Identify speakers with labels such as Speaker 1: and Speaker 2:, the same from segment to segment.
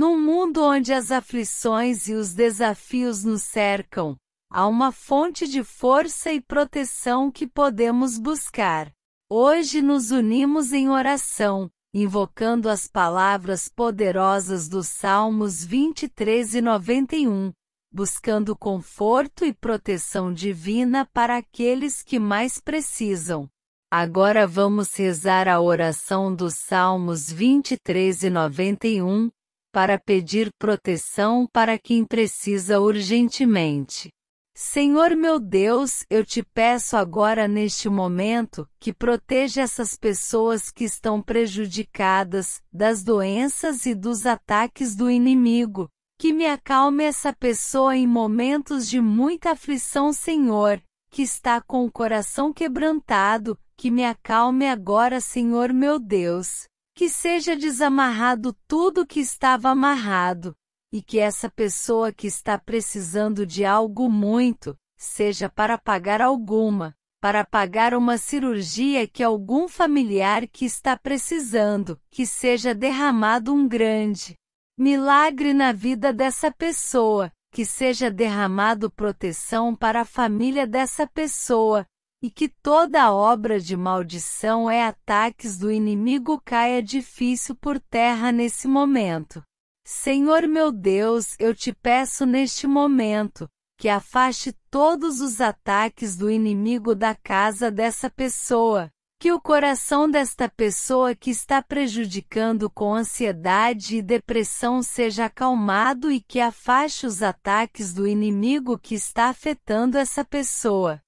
Speaker 1: Num mundo onde as aflições e os desafios nos cercam, há uma fonte de força e proteção que podemos buscar. Hoje nos unimos em oração, invocando as palavras poderosas dos Salmos 23 e 91, buscando conforto e proteção divina para aqueles que mais precisam. Agora vamos rezar a oração dos Salmos 23 e 91, para pedir proteção para quem precisa urgentemente. Senhor meu Deus, eu te peço agora neste momento que proteja essas pessoas que estão prejudicadas das doenças e dos ataques do inimigo. Que me acalme essa pessoa em momentos de muita aflição, Senhor, que está com o coração quebrantado, que me acalme agora, Senhor meu Deus que seja desamarrado tudo que estava amarrado, e que essa pessoa que está precisando de algo muito, seja para pagar alguma, para pagar uma cirurgia que algum familiar que está precisando, que seja derramado um grande milagre na vida dessa pessoa, que seja derramado proteção para a família dessa pessoa, e que toda obra de maldição é ataques do inimigo caia difícil por terra nesse momento. Senhor meu Deus, eu te peço neste momento, que afaste todos os ataques do inimigo da casa dessa pessoa, que o coração desta pessoa que está prejudicando com ansiedade e depressão seja acalmado e que afaste os ataques do inimigo que está afetando essa pessoa.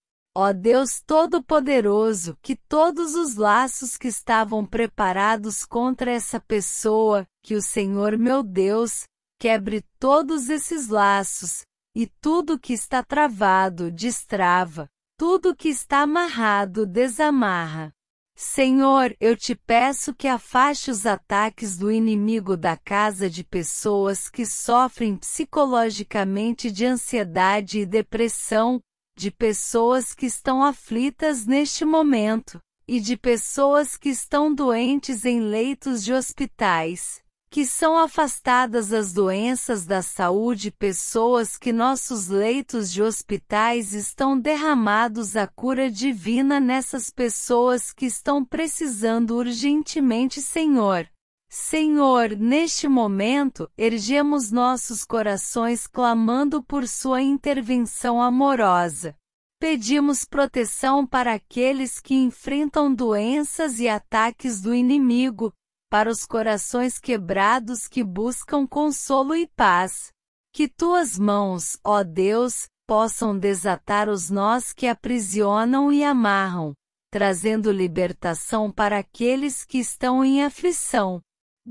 Speaker 1: Ó Deus Todo-Poderoso, que todos os laços que estavam preparados contra essa pessoa, que o Senhor meu Deus, quebre todos esses laços, e tudo que está travado destrava, tudo que está amarrado desamarra. Senhor, eu te peço que afaste os ataques do inimigo da casa de pessoas que sofrem psicologicamente de ansiedade e depressão, de pessoas que estão aflitas neste momento, e de pessoas que estão doentes em leitos de hospitais, que são afastadas das doenças da saúde, pessoas que nossos leitos de hospitais estão derramados a cura divina nessas pessoas que estão precisando urgentemente, Senhor Senhor, neste momento, ergemos nossos corações clamando por Sua intervenção amorosa. Pedimos proteção para aqueles que enfrentam doenças e ataques do inimigo, para os corações quebrados que buscam consolo e paz. Que tuas mãos, ó Deus, possam desatar os nós que aprisionam e amarram, trazendo libertação para aqueles que estão em aflição.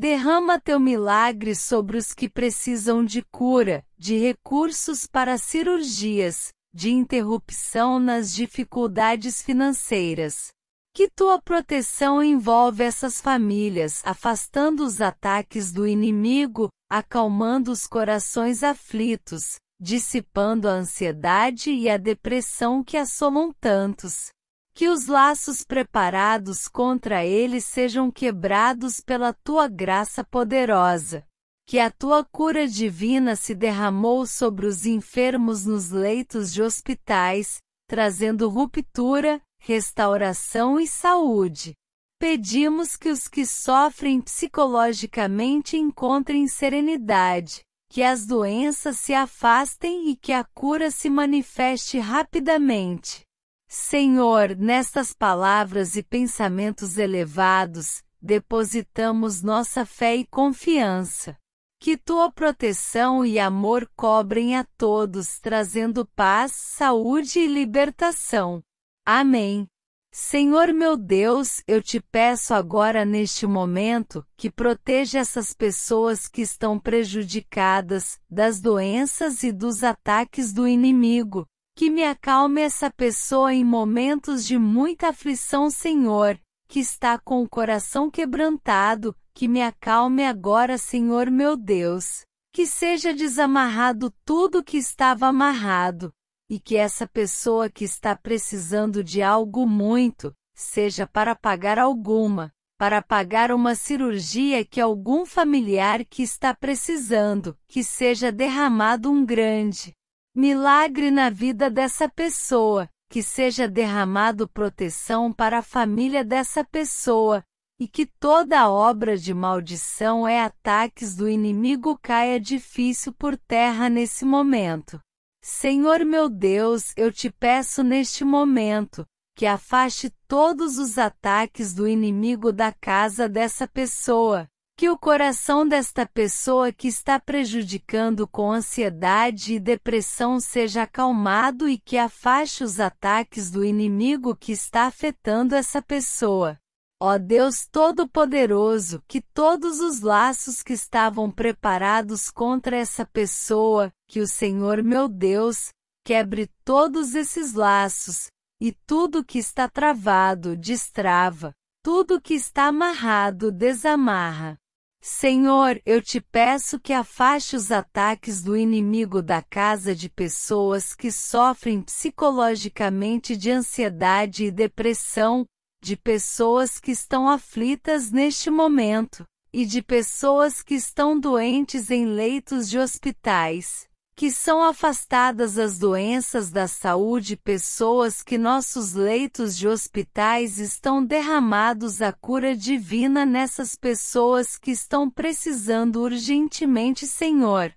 Speaker 1: Derrama teu milagre sobre os que precisam de cura, de recursos para cirurgias, de interrupção nas dificuldades financeiras. Que tua proteção envolve essas famílias, afastando os ataques do inimigo, acalmando os corações aflitos, dissipando a ansiedade e a depressão que assolam tantos que os laços preparados contra ele sejam quebrados pela tua graça poderosa. Que a tua cura divina se derramou sobre os enfermos nos leitos de hospitais, trazendo ruptura, restauração e saúde. Pedimos que os que sofrem psicologicamente encontrem serenidade, que as doenças se afastem e que a cura se manifeste rapidamente. Senhor, nestas palavras e pensamentos elevados, depositamos nossa fé e confiança. Que tua proteção e amor cobrem a todos, trazendo paz, saúde e libertação. Amém. Senhor meu Deus, eu te peço agora neste momento que proteja essas pessoas que estão prejudicadas das doenças e dos ataques do inimigo. Que me acalme essa pessoa em momentos de muita aflição, Senhor, que está com o coração quebrantado, que me acalme agora, Senhor meu Deus. Que seja desamarrado tudo que estava amarrado, e que essa pessoa que está precisando de algo muito, seja para pagar alguma, para pagar uma cirurgia que algum familiar que está precisando, que seja derramado um grande milagre na vida dessa pessoa, que seja derramado proteção para a família dessa pessoa, e que toda obra de maldição é ataques do inimigo caia difícil por terra nesse momento. Senhor meu Deus, eu te peço neste momento, que afaste todos os ataques do inimigo da casa dessa pessoa, que o coração desta pessoa que está prejudicando com ansiedade e depressão seja acalmado e que afaste os ataques do inimigo que está afetando essa pessoa. Ó Deus Todo-Poderoso, que todos os laços que estavam preparados contra essa pessoa, que o Senhor meu Deus, quebre todos esses laços, e tudo que está travado destrava, tudo que está amarrado desamarra. Senhor, eu te peço que afaste os ataques do inimigo da casa de pessoas que sofrem psicologicamente de ansiedade e depressão, de pessoas que estão aflitas neste momento, e de pessoas que estão doentes em leitos de hospitais que são afastadas as doenças da saúde, pessoas que nossos leitos de hospitais estão derramados a cura divina nessas pessoas que estão precisando urgentemente, Senhor.